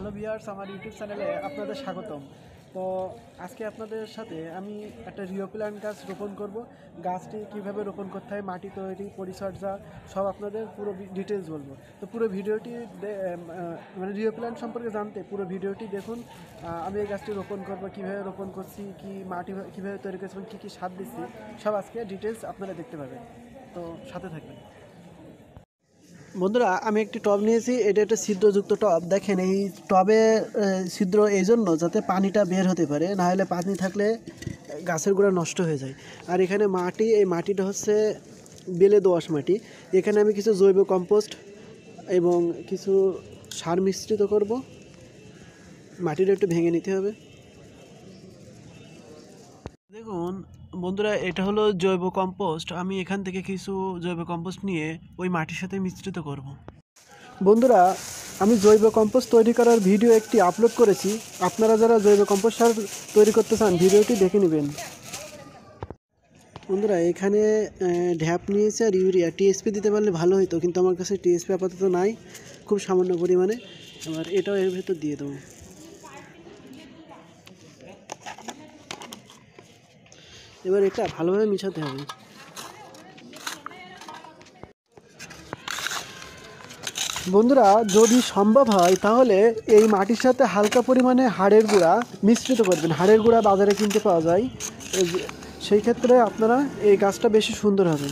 Hello viewers আমার YouTube চ্যানেলে আপনাদের স্বাগতম তো আজকে আপনাদের সাথে আমি একটা রিওপ্ল্যান গাছ রোপণ করব গাছটি কিভাবে রোপণ করতে হয় মাটি তৈরি পরিচর্যা সব আপনাদের পুরো ডিটেলস বলবো তো পুরো ভিডিওটি মানে রিওপ্লান সম্পর্কে জানতে পুরো ভিডিওটি দেখুন আমি এই গাছটি রোপণ করব কিভাবে রোপণ করছি কি মাটি কীভাবে তৈরি করছি কী কী সার দিচ্ছি সব আজকে ডিটেলস আপনারা দেখতে পাবেন তো সাথে থাকবেন বন্ধুরা আমি একটি টব নিয়েছি এটা একটা ছিদ্রযুক্ত টব দেখেন এই টবে ছিদ্র এই জন্য যাতে পানিটা বের হতে পারে না হলে পানি থাকলে গাছের গোড়া নষ্ট হয়ে যায় আর এখানে মাটি এই মাটিটা হচ্ছে বেলে দোয়াশ মাটি এখানে আমি কিছু জৈব কম্পোস্ট এবং কিছু সার মিশ্রিত করব মাটিটা একটু ভেঙে নিতে হবে দেখুন বন্ধুরা এটা হলো জৈব কম্পোস্ট আমি এখান থেকে কিছু জৈব কম্পোস্ট নিয়ে ওই মাটির সাথে মিশ্রিত করব। বন্ধুরা আমি জৈব কম্পোস্ট তৈরি করার ভিডিও একটি আপলোড করেছি আপনারা যারা জৈব কম্পোস্ট সার তৈরি করতে চান ভিডিওটি দেখে নেবেন বন্ধুরা এখানে ঢ্যাপ নিয়েছে আর ইউরিয়া টিএসপি দিতে পারলে ভালো হতো কিন্তু আমার কাছে টিএসপি আপাতত নাই খুব সামান্য পরিমাণে এবার এটাও এর ভেতর দিয়ে দেবো এবার এটা ভালোভাবে মিশাতে হবে বন্ধুরা যদি সম্ভব হয় তাহলে এই মাটির সাথে হালকা পরিমাণে হাড়ের গুঁড়া মিশ্রিত করবেন হাড়ের গুঁড়া বাজারে কিনতে পাওয়া যায় সেই ক্ষেত্রে আপনারা এই গাছটা বেশি সুন্দর হবে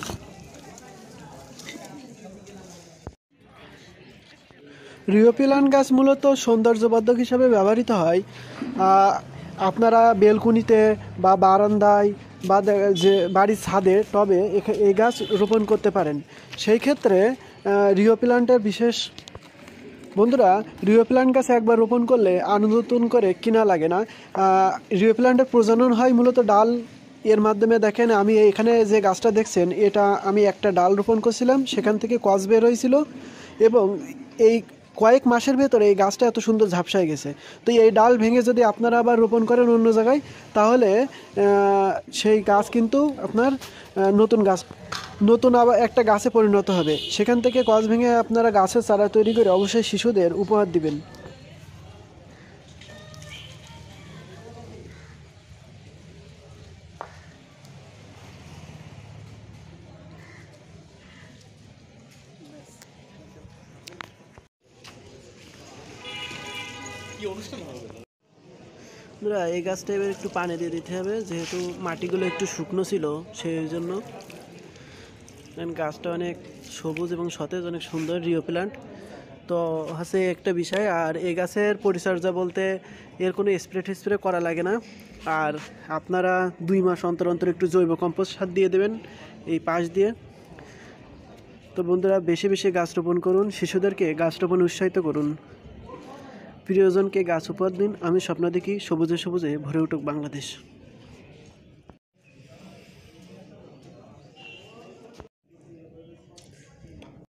রিওপিলান গাছ মূলত সৌন্দর্যবর্ধক হিসাবে ব্যবহৃত হয় আপনারা বেলকুনিতে বা বারান্দায় বা যে বাড়ির ছাদে টবে এই গাছ রোপণ করতে পারেন সেই ক্ষেত্রে রিও প্লান্টের বিশেষ বন্ধুরা রিও প্লান্ট গাছে একবার রোপণ করলে আর নতুন করে কিনা লাগে না রিও প্লান্টের প্রজনন হয় মূলত ডাল এর মাধ্যমে দেখেন আমি এখানে যে গাছটা দেখছেন এটা আমি একটা ডাল রোপণ করছিলাম সেখান থেকে কস বের হয়েছিল এবং এই কয়েক মাসের ভেতরে এই গাছটা এত সুন্দর ঝাপসায় গেছে তো এই ডাল ভেঙে যদি আপনারা আবার রোপণ করেন অন্য জায়গায় তাহলে সেই গাছ কিন্তু আপনার নতুন গাছ নতুন আবার একটা গাছে পরিণত হবে সেখান থেকে কস ভেঙে আপনারা গাছের চারা তৈরি করে অবশ্যই শিশুদের উপহার দিবেন কি এই গাছটা এবার একটু পানি দিয়ে দিতে হবে যেহেতু মাটিগুলো একটু শুকনো ছিল সেই জন্য গাছটা অনেক সবুজ এবং সতেজ অনেক সুন্দর রিও প্ল্যান্ট তো হচ্ছে একটা বিষয় আর এই গাছের পরিচর্যা বলতে এর কোনো স্প্রে টিস্প্রে করা লাগে না আর আপনারা দুই মাস অন্তর অন্তর একটু জৈব কম্পোস্ট সার দিয়ে দেবেন এই পাশ দিয়ে তো বন্ধুরা বেশি বেশি গাছ রোপণ করুন শিশুদেরকে গাছ রোপণ উৎসাহিত করুন প্রিয়জনকে গাছ উপহার দিন আমি স্বপ্ন দেখি সবুজে সবুজে ভরে উঠুক বাংলাদেশ